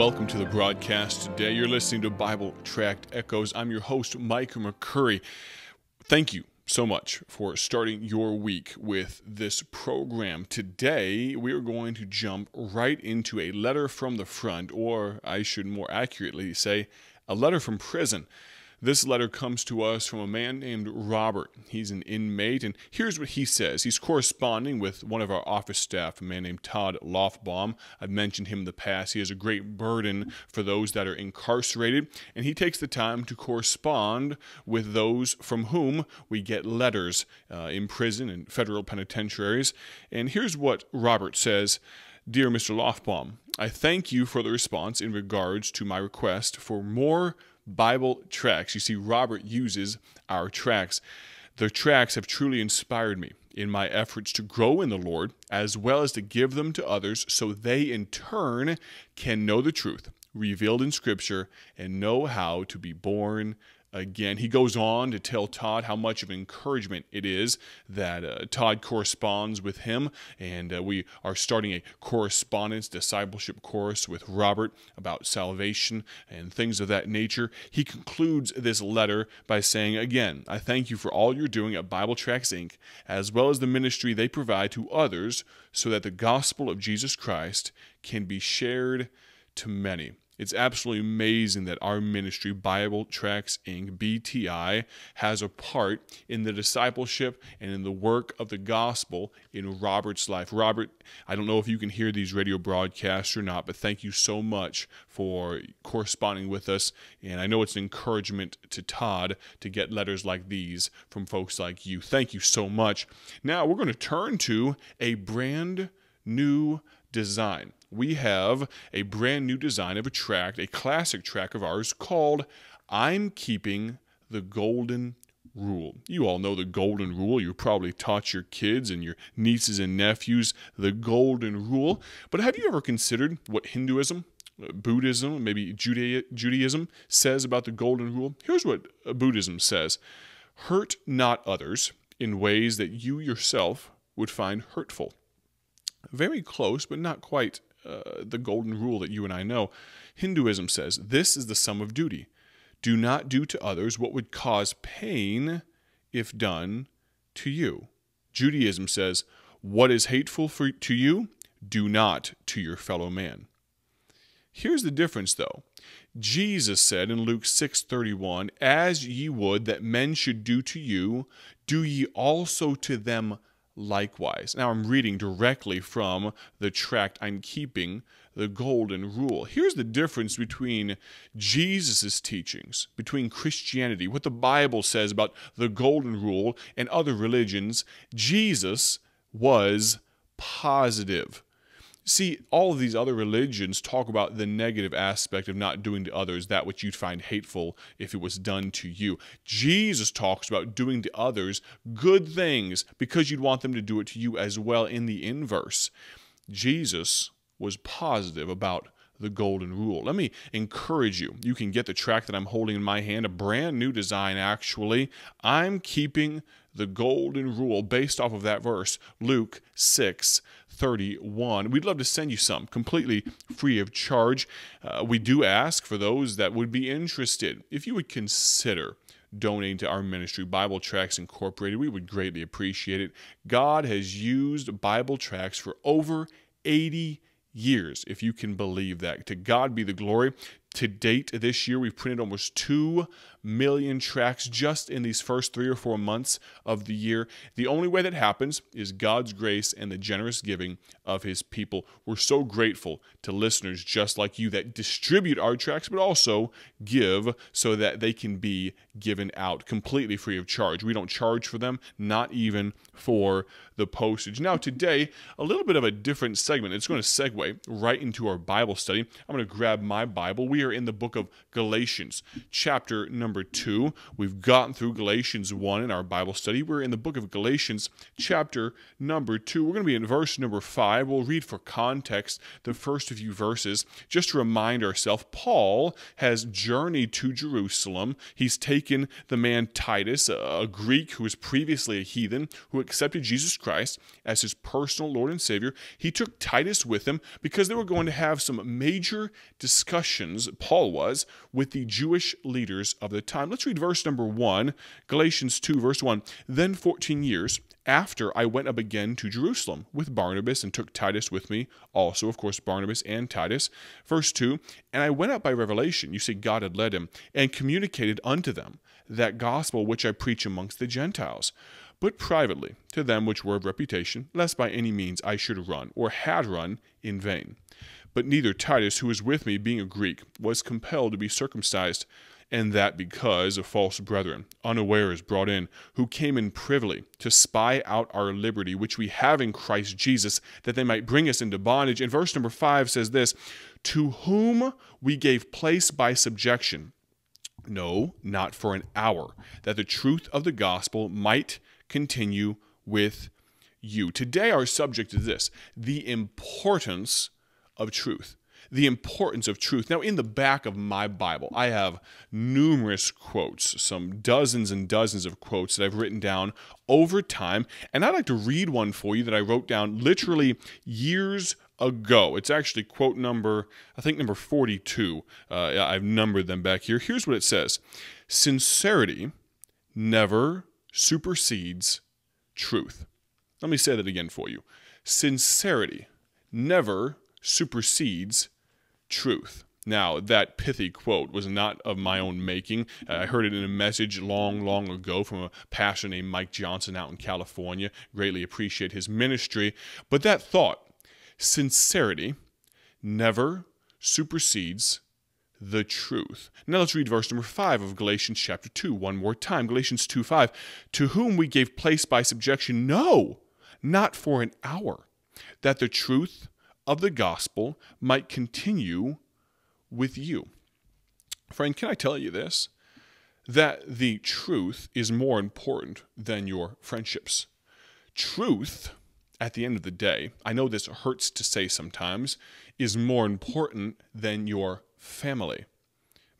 Welcome to the broadcast today. You're listening to Bible Tract Echoes. I'm your host, Mike McCurry. Thank you so much for starting your week with this program. Today, we are going to jump right into a letter from the front, or I should more accurately say, a letter from prison. This letter comes to us from a man named Robert. He's an inmate, and here's what he says. He's corresponding with one of our office staff, a man named Todd Lofbaum. I've mentioned him in the past. He has a great burden for those that are incarcerated, and he takes the time to correspond with those from whom we get letters uh, in prison and federal penitentiaries. And here's what Robert says. Dear Mr. Lofbaum, I thank you for the response in regards to my request for more Bible tracks. You see, Robert uses our tracks. The tracks have truly inspired me in my efforts to grow in the Lord, as well as to give them to others so they in turn can know the truth revealed in Scripture and know how to be born Again, he goes on to tell Todd how much of encouragement it is that uh, Todd corresponds with him. And uh, we are starting a correspondence discipleship course with Robert about salvation and things of that nature. He concludes this letter by saying, Again, I thank you for all you're doing at Bible Tracks Inc., as well as the ministry they provide to others so that the gospel of Jesus Christ can be shared to many. It's absolutely amazing that our ministry, Bible Tracks Inc., BTI, has a part in the discipleship and in the work of the gospel in Robert's life. Robert, I don't know if you can hear these radio broadcasts or not, but thank you so much for corresponding with us. And I know it's an encouragement to Todd to get letters like these from folks like you. Thank you so much. Now we're going to turn to a brand new design. We have a brand new design of a track, a classic track of ours called I'm Keeping the Golden Rule. You all know the golden rule. You probably taught your kids and your nieces and nephews the golden rule. But have you ever considered what Hinduism, Buddhism, maybe Judaism says about the golden rule? Here's what uh, Buddhism says Hurt not others in ways that you yourself would find hurtful very close, but not quite uh, the golden rule that you and I know. Hinduism says this is the sum of duty. Do not do to others what would cause pain if done to you. Judaism says, What is hateful for, to you, do not to your fellow man. Here's the difference though. Jesus said in Luke 6:31, "As ye would that men should do to you, do ye also to them likewise. Now I'm reading directly from the tract I'm keeping, The Golden Rule. Here's the difference between Jesus' teachings, between Christianity, what the Bible says about the Golden Rule and other religions. Jesus was positive See, all of these other religions talk about the negative aspect of not doing to others that which you'd find hateful if it was done to you. Jesus talks about doing to others good things because you'd want them to do it to you as well in the inverse. Jesus was positive about the golden rule. Let me encourage you. You can get the track that I'm holding in my hand, a brand new design, actually. I'm keeping the golden rule based off of that verse, Luke 6 31. We'd love to send you some completely free of charge. Uh, we do ask for those that would be interested, if you would consider donating to our ministry, Bible Tracks Incorporated. We would greatly appreciate it. God has used Bible Tracks for over 80 years, if you can believe that. To God be the glory to date this year, we've printed almost 2 million tracks just in these first three or four months of the year. The only way that happens is God's grace and the generous giving of His people. We're so grateful to listeners just like you that distribute our tracks, but also give so that they can be given out completely free of charge. We don't charge for them, not even for the postage. Now, today, a little bit of a different segment. It's going to segue right into our Bible study. I'm going to grab my Bible. We we are in the book of Galatians, chapter number two. We've gotten through Galatians one in our Bible study. We're in the book of Galatians, chapter number two. We're going to be in verse number five. We'll read for context the first few verses just to remind ourselves Paul has journeyed to Jerusalem. He's taken the man Titus, a Greek who was previously a heathen, who accepted Jesus Christ as his personal Lord and Savior. He took Titus with him because they were going to have some major discussions Paul was, with the Jewish leaders of the time. Let's read verse number 1, Galatians 2, verse 1. Then 14 years after I went up again to Jerusalem with Barnabas and took Titus with me, also, of course, Barnabas and Titus. Verse 2 And I went up by revelation, you see, God had led him, and communicated unto them that gospel which I preach amongst the Gentiles but privately to them which were of reputation, lest by any means I should run or had run in vain. But neither Titus, who was with me, being a Greek, was compelled to be circumcised, and that because of false brethren, unawares brought in, who came in privily to spy out our liberty, which we have in Christ Jesus, that they might bring us into bondage. And verse number five says this To whom we gave place by subjection. No, not for an hour, that the truth of the gospel might continue with you. Today, our subject is this the importance of truth, the importance of truth. Now, in the back of my Bible, I have numerous quotes, some dozens and dozens of quotes that I've written down over time. And I'd like to read one for you that I wrote down literally years ago. It's actually quote number, I think number 42. Uh, I've numbered them back here. Here's what it says Sincerity never supersedes truth. Let me say that again for you. Sincerity never supersedes truth. Now, that pithy quote was not of my own making. Uh, I heard it in a message long, long ago from a pastor named Mike Johnson out in California. Greatly appreciate his ministry. But that thought, sincerity, never supersedes the truth. Now let's read verse number 5 of Galatians chapter 2 one more time. Galatians 2 5. To whom we gave place by subjection, no, not for an hour, that the truth of the gospel might continue with you. Friend, can I tell you this? That the truth is more important than your friendships. Truth, at the end of the day, I know this hurts to say sometimes, is more important than your family.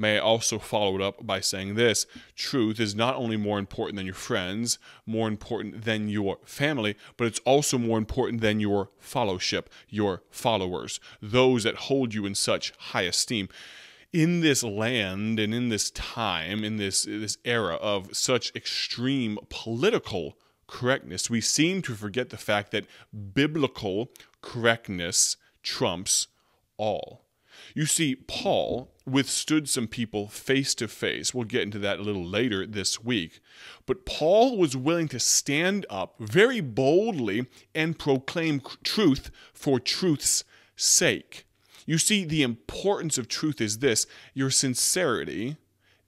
May I also follow it up by saying this truth is not only more important than your friends, more important than your family, but it's also more important than your fellowship, your followers, those that hold you in such high esteem in this land and in this time, in this this era of such extreme political correctness, we seem to forget the fact that biblical correctness trumps all. You see, Paul withstood some people face to face. We'll get into that a little later this week. But Paul was willing to stand up very boldly and proclaim truth for truth's sake. You see, the importance of truth is this your sincerity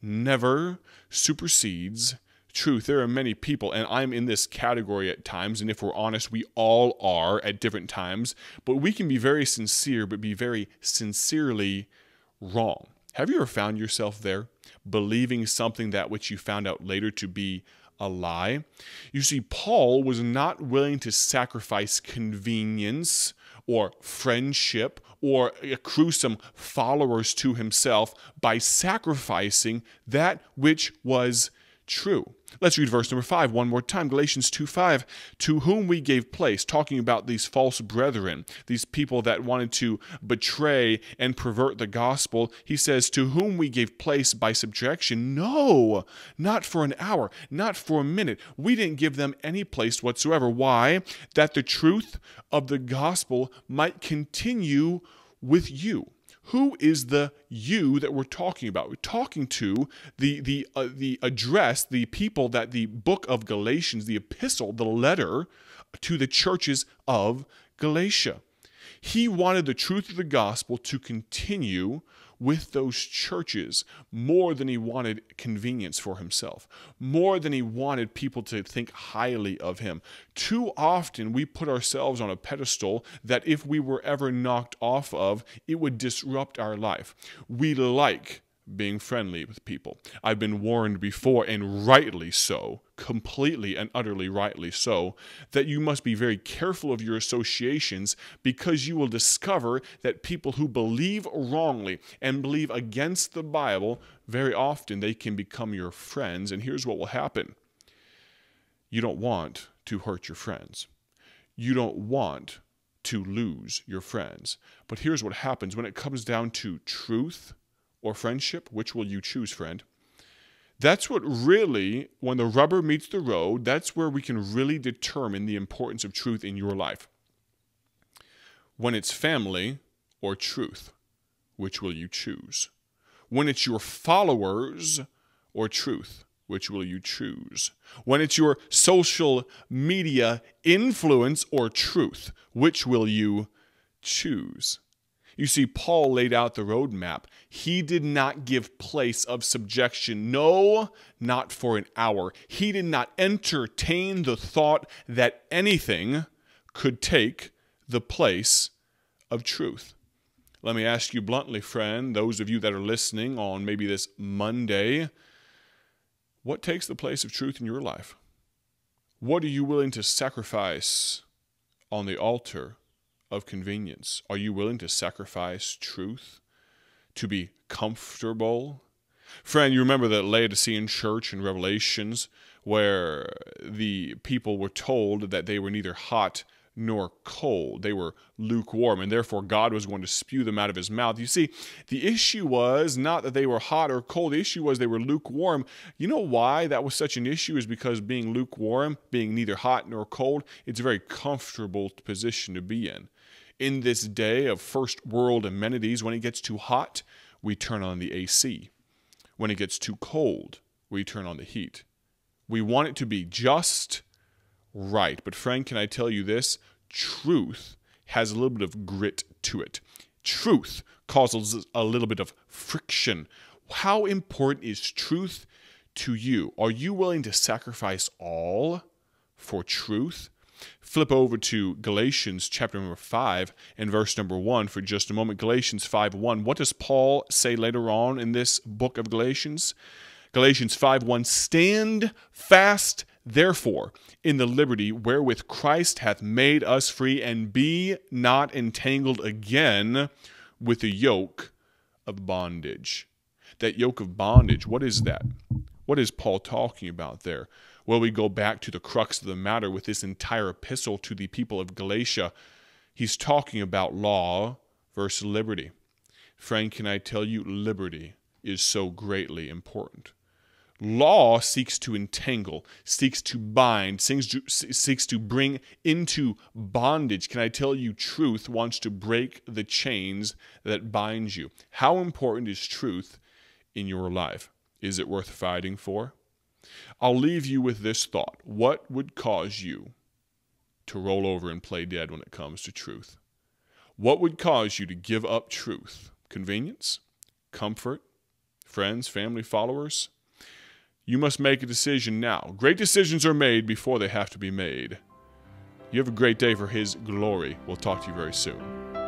never supersedes truth, there are many people, and I'm in this category at times, and if we're honest, we all are at different times, but we can be very sincere, but be very sincerely wrong. Have you ever found yourself there, believing something that which you found out later to be a lie? You see, Paul was not willing to sacrifice convenience or friendship or accrue some followers to himself by sacrificing that which was true. Let's read verse number 5 one more time Galatians 2 5. To whom we gave place, talking about these false brethren, these people that wanted to betray and pervert the gospel. He says, To whom we gave place by subjection. No, not for an hour, not for a minute. We didn't give them any place whatsoever. Why? That the truth of the gospel might continue with you who is the you that we're talking about? We're talking to the the uh, the address, the people that the book of Galatians, the epistle, the letter to the churches of Galatia. He wanted the truth of the gospel to continue with those churches more than he wanted convenience for himself, more than he wanted people to think highly of him. Too often we put ourselves on a pedestal that if we were ever knocked off of, it would disrupt our life. We like being friendly with people. I've been warned before, and rightly so, completely and utterly rightly so, that you must be very careful of your associations because you will discover that people who believe wrongly and believe against the Bible, very often they can become your friends. And here's what will happen you don't want to hurt your friends, you don't want to lose your friends. But here's what happens when it comes down to truth or friendship? Which will you choose, friend? That's what really, when the rubber meets the road, that's where we can really determine the importance of truth in your life. When it's family or truth, which will you choose? When it's your followers or truth, which will you choose? When it's your social media influence or truth, which will you choose? You see, Paul laid out the roadmap. He did not give place of subjection. No, not for an hour. He did not entertain the thought that anything could take the place of truth. Let me ask you bluntly, friend, those of you that are listening on maybe this Monday, what takes the place of truth in your life? What are you willing to sacrifice on the altar of convenience? Are you willing to sacrifice truth to be comfortable? Friend, you remember that Laodicean church in Revelations where the people were told that they were neither hot nor cold. They were lukewarm, and therefore God was going to spew them out of his mouth. You see, the issue was not that they were hot or cold, the issue was they were lukewarm. You know why that was such an issue? Is because being lukewarm, being neither hot nor cold, it's a very comfortable position to be in. In this day of first world amenities, when it gets too hot, we turn on the AC. When it gets too cold, we turn on the heat. We want it to be just right. But, friend, can I tell you this? Truth has a little bit of grit to it. Truth causes a little bit of friction. How important is truth to you? Are you willing to sacrifice all for truth? Flip over to Galatians chapter number 5 and verse number 1 for just a moment. Galatians 5 1. What does Paul say later on in this book of Galatians? Galatians 5 1. Stand fast, therefore, in the liberty wherewith Christ hath made us free, and be not entangled again with the yoke of bondage. That yoke of bondage, what is that? What is Paul talking about there? Well, we go back to the crux of the matter with this entire epistle to the people of Galatia. He's talking about law versus liberty. Friend, can I tell you, liberty is so greatly important. Law seeks to entangle, seeks to bind, seeks to, seeks to bring into bondage. Can I tell you, truth wants to break the chains that binds you. How important is truth in your life? Is it worth fighting for? I'll leave you with this thought What would cause you to roll over and play dead when it comes to truth? What would cause you to give up truth? Convenience? Comfort? Friends? Family? Followers? You must make a decision now. Great decisions are made before they have to be made. You have a great day for His glory. We'll talk to you very soon.